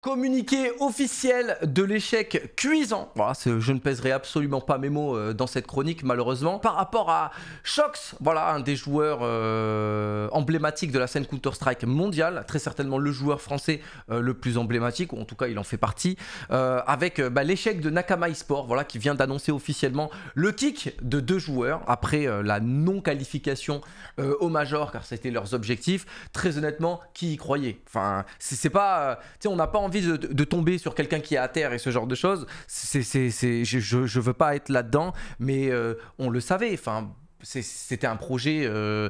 Communiqué officiel de l'échec cuisant. Voilà, bah, je ne pèserai absolument pas mes mots euh, dans cette chronique, malheureusement. Par rapport à Shox, voilà, un des joueurs euh, emblématiques de la scène Counter-Strike mondiale, très certainement le joueur français euh, le plus emblématique, ou en tout cas il en fait partie, avec bah, l'échec de Nakama Sport, voilà, qui vient d'annoncer officiellement le kick de deux joueurs après la non-qualification au Major, car c'était leurs objectifs. Très honnêtement, qui y croyait Enfin, c'est pas. tu sais, on n'a pas envie de, tomber sur quelqu'un qui est à terre et ce genre de choses. C'est, c'est, je, je veux pas être là-dedans, mais euh, on le savait. Enfin, c'était un projet. Euh,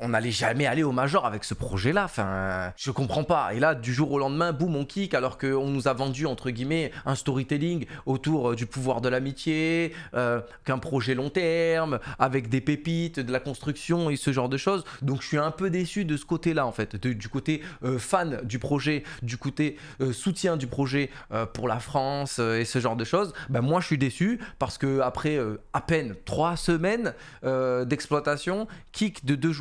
on n'allait jamais aller au major avec ce projet-là. Enfin, je comprends pas. Et là, du jour au lendemain, boum, on kick alors qu'on nous a vendu, entre guillemets, un storytelling autour euh, du pouvoir de l'amitié, euh, qu'un projet long terme, avec des pépites, de la construction et ce genre de choses. Donc, je suis un peu déçu de ce côté-là, en fait, du côté euh, fan du projet, du côté soutien du projet pour la France et ce genre de choses. Ben, moi, je suis déçu parce que après à peine trois semaines d'exploitation, kick de deux jours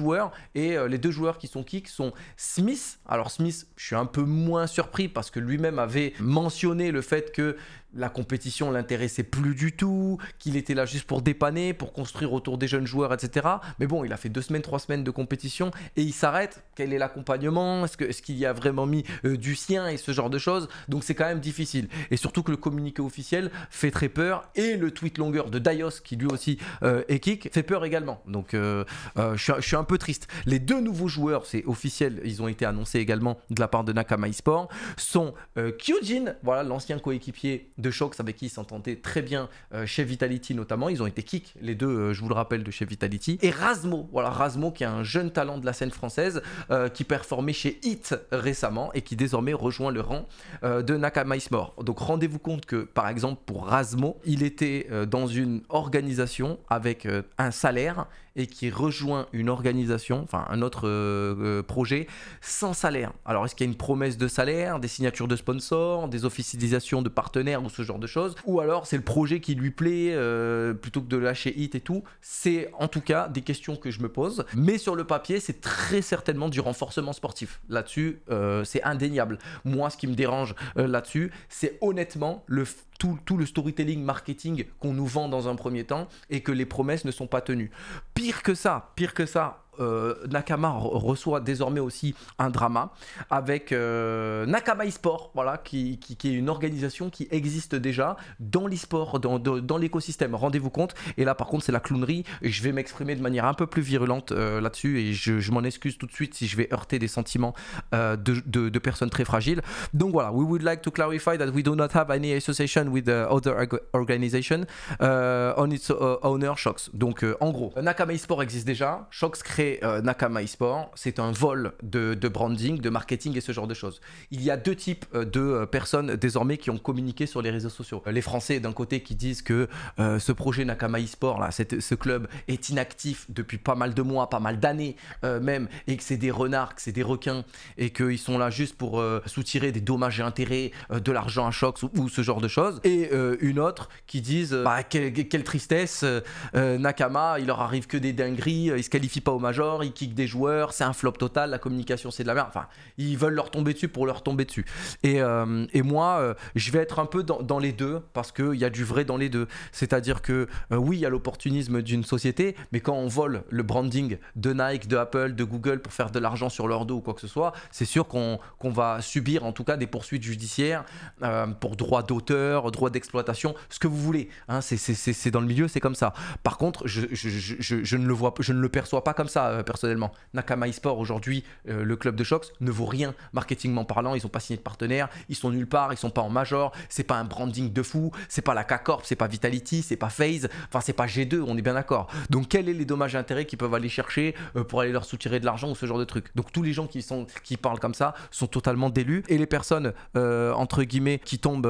et euh, les deux joueurs qui sont kick sont Smith. Alors Smith, je suis un peu moins surpris parce que lui-même avait mentionné le fait que la compétition l'intéressait plus du tout, qu'il était là juste pour dépanner, pour construire autour des jeunes joueurs, etc. Mais bon, il a fait deux semaines, trois semaines de compétition et il s'arrête. Quel est l'accompagnement Est-ce qu'il y a vraiment mis euh, du sien et ce genre de choses Donc c'est quand même difficile. Et surtout que le communiqué officiel fait très peur et le tweet longueur de Daios, qui lui aussi euh, est kick, fait peur également. Donc euh, je, suis un peu triste. Les deux nouveaux joueurs, c'est officiel, ils ont été annoncés également de la part de Nakama sport sont Kyujin voilà l'ancien coéquipier de Shox avec qui ils s'entendaient très bien euh, chez Vitality notamment. Ils ont été kicks les deux, euh, je vous le rappelle, de chez Vitality. Et Rasmo, voilà, Rasmo qui est un jeune talent de la scène française euh, qui performait chez Hit récemment et qui désormais rejoint le rang de mort Donc rendez-vous compte que, par exemple, pour Rasmo, il était dans une organisation avec un salaire et qui rejoint une organisation, enfin un autre projet, sans salaire. Alors est-ce qu'il y a une promesse de salaire, des signatures de sponsors, des officialisations de partenaires ce genre de choses. Ou alors c'est le projet qui lui plaît euh, plutôt que de lâcher hit et tout. C'est en tout cas des questions que je me pose. Mais sur le papier, c'est très certainement du renforcement sportif. Là-dessus, euh, c'est indéniable. Moi, ce qui me dérange euh, là-dessus, c'est honnêtement le tout, tout le storytelling marketing qu'on nous vend dans un premier temps et que les promesses ne sont pas tenues. Pire que ça, pire que ça, euh, Nakama reçoit désormais aussi un drama avec euh, Nakama eSport, voilà, qui, qui, est une organisation qui existe déjà dans l'eSport, dans, dans, l'écosystème. Rendez-vous compte. Et là, par contre, c'est la clownerie. je vais m'exprimer de manière un peu plus virulente euh, là-dessus et je, je m'en excuse tout de suite si je vais heurter des sentiments euh, de, de, de, personnes très fragiles. Donc voilà, we would like to clarify that we do not have any association with other organization euh, on its euh, owner Shox Donc euh, en gros, Nakama eSport existe déjà. Shox crée Nakama eSport. C'est un vol de, branding, de marketing et ce genre de choses. Il y a deux types de personnes désormais qui ont communiqué sur les réseaux sociaux. Les Français d'un côté qui disent que ce projet Nakama eSport, là, ce club est inactif depuis pas mal de mois, pas mal d'années même, et que c'est des renards, que c'est des requins, et qu'ils sont là juste pour soutirer des dommages et intérêts, de l'argent à Shox ou, ce genre de choses et euh, une autre qui disent euh, bah, quelle, tristesse, euh, Nakama, il leur arrive que des dingueries, il se qualifie pas au major, ils kick des joueurs, c'est un flop total, la communication c'est de la merde. Enfin, ils veulent leur tomber dessus pour leur tomber dessus. Et, moi, je vais être un peu dans, les deux parce qu'il y a du vrai dans les deux. C'est-à-dire que oui, il y a l'opportunisme d'une société, mais quand on vole le branding de Nike, de Apple, de Google pour faire de l'argent sur leur dos ou quoi que ce soit, c'est sûr qu'on va subir en tout cas des poursuites judiciaires pour droit d'auteur, Droit d'exploitation, ce que vous voulez. Hein, c'est dans le milieu, c'est comme ça. Par contre, je, ne le vois, je ne le perçois pas comme ça euh, personnellement. Nakama eSport aujourd'hui, euh, le club de Shox ne vaut rien marketingment parlant. Ils n'ont pas signé de partenaire, ils sont nulle part, ils sont pas en major. C'est pas un branding de fou, c'est pas la K Corp, c'est pas Vitality, c'est pas Phase, enfin c'est pas G2, on est bien d'accord. Donc quels est les dommages et intérêts qu'ils peuvent aller chercher euh, pour aller leur soutirer de l'argent ou ce genre de truc. Donc tous les gens qui sont qui parlent comme ça sont totalement délus et les personnes entre guillemets qui tombent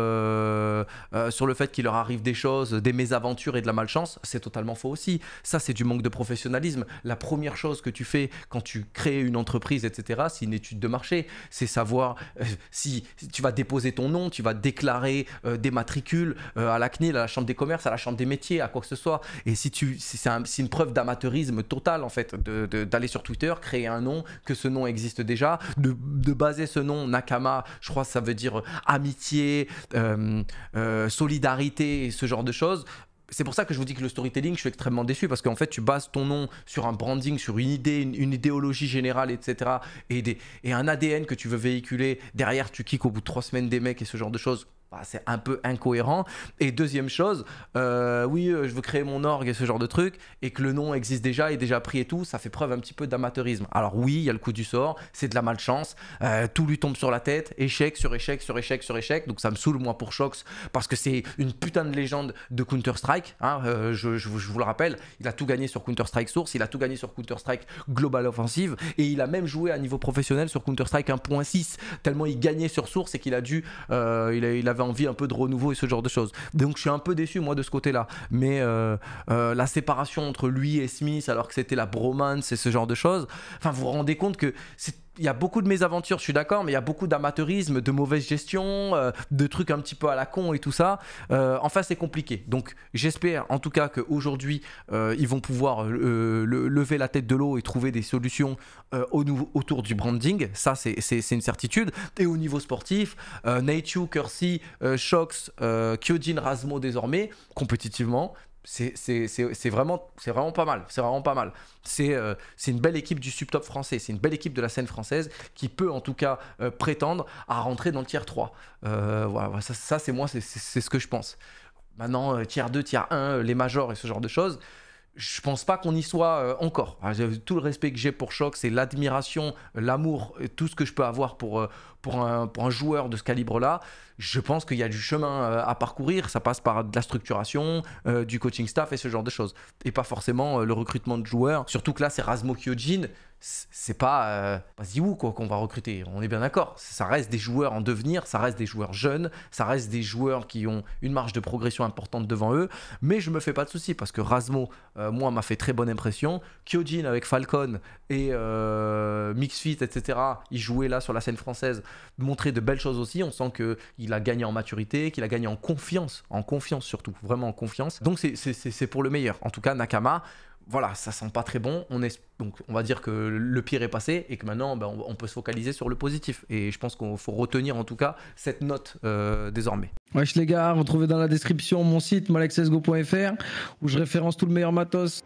euh, euh, sur le fait qu'il leur arrive des choses, des mésaventures et de la malchance, c'est totalement faux aussi. Ça, c'est du manque de professionnalisme. La première chose que tu fais quand tu crées une entreprise, etc., c'est une étude de marché. C'est savoir euh, si tu vas déposer ton nom, tu vas déclarer des matricules à la CNIL, à la Chambre des commerces, à la Chambre des métiers, à quoi que ce soit. Et si tu, c'est une preuve d'amateurisme total, en fait, d'aller sur Twitter, créer un nom, que ce nom existe déjà, de, de baser ce nom, Nakama, je crois que ça veut dire amitié, euh, solidarité et ce genre de choses. C'est pour ça que je vous dis que le storytelling, je suis extrêmement déçu parce qu'en fait, tu bases ton nom sur un branding, sur une idée, une, idéologie générale, etc. Et, des, et un ADN que tu veux véhiculer. Derrière, tu kicks au bout de trois semaines des mecs et ce genre de choses. Bah, c'est un peu incohérent. Et deuxième chose, euh, oui, euh, je veux créer mon orgue et ce genre de truc, et que le nom existe déjà, est déjà pris et tout, ça fait preuve un petit peu d'amateurisme. Alors oui, il y a le coup du sort, c'est de la malchance, euh, tout lui tombe sur la tête, échec sur échec sur échec sur échec, donc ça me saoule moi pour Shox, parce que c'est une putain de légende de Counter-Strike, hein, je, vous le rappelle, il a tout gagné sur Counter-Strike Source, il a tout gagné sur Counter-Strike Global Offensive, et il a même joué à niveau professionnel sur Counter-Strike 1.6, tellement il gagnait sur Source et qu'il a dû, avait envie un peu de renouveau et ce genre de choses. Donc je suis un peu déçu moi de ce côté-là. Mais euh, euh, la séparation entre lui et Smith alors que c'était la bromance et ce genre de choses, enfin vous vous rendez compte que c'est il y a beaucoup de mésaventures, je suis d'accord, mais il y a beaucoup d'amateurisme, de mauvaise gestion, euh, de trucs un petit peu à la con et tout ça. Euh, enfin, c'est compliqué. Donc, j'espère en tout cas qu'aujourd'hui, euh, ils vont pouvoir lever la tête de l'eau et trouver des solutions autour du branding. Ça, c'est une certitude. Et au niveau sportif, Naichu, Kersey, Shox, Kyojin, Rasmo désormais, compétitivement, c'est vraiment, vraiment pas mal. C'est vraiment pas mal. Euh, c'est une belle équipe du subtop français. C'est une belle équipe de la scène française qui peut en tout cas euh, prétendre à rentrer dans le tiers 3. Euh, voilà, ça, ça c'est moi, c'est ce que je pense. Maintenant, tiers 2, tiers 1, les majors et ce genre de choses je pense pas qu'on y soit euh, encore. Ah, tout le respect que j'ai pour Choc, c'est l'admiration, l'amour, tout ce que je peux avoir pour, euh, pour, un, joueur de ce calibre-là. Je pense qu'il y a du chemin euh, à parcourir. Ça passe par de la structuration, du coaching staff et ce genre de choses. Et pas forcément le recrutement de joueurs. Surtout que là, c'est Rasmo Kyojin c'est pas, euh, pas Ziou quoi qu'on va recruter. On est bien d'accord. Ça reste des joueurs en devenir, ça reste des joueurs jeunes, ça reste des joueurs qui ont une marge de progression importante devant eux. Mais je me fais pas de soucis parce que Rasmo, euh, moi, m'a fait très bonne impression. Kyojin avec Falcon et euh, Mixfit, etc. Il jouait là sur la scène française, montrait de belles choses aussi. On sent que il a gagné en maturité, qu'il a gagné en confiance, en confiance surtout, vraiment en confiance. Donc c'est pour le meilleur. En tout cas, Nakama voilà, ça sent pas très bon. On est, donc on va dire que le pire est passé et que maintenant ben, on, peut se focaliser sur le positif. Et je pense qu'il faut retenir en tout cas cette note euh, désormais. Wesh les gars, retrouvez dans la description mon site malaccessgo.fr où je référence tout le meilleur matos.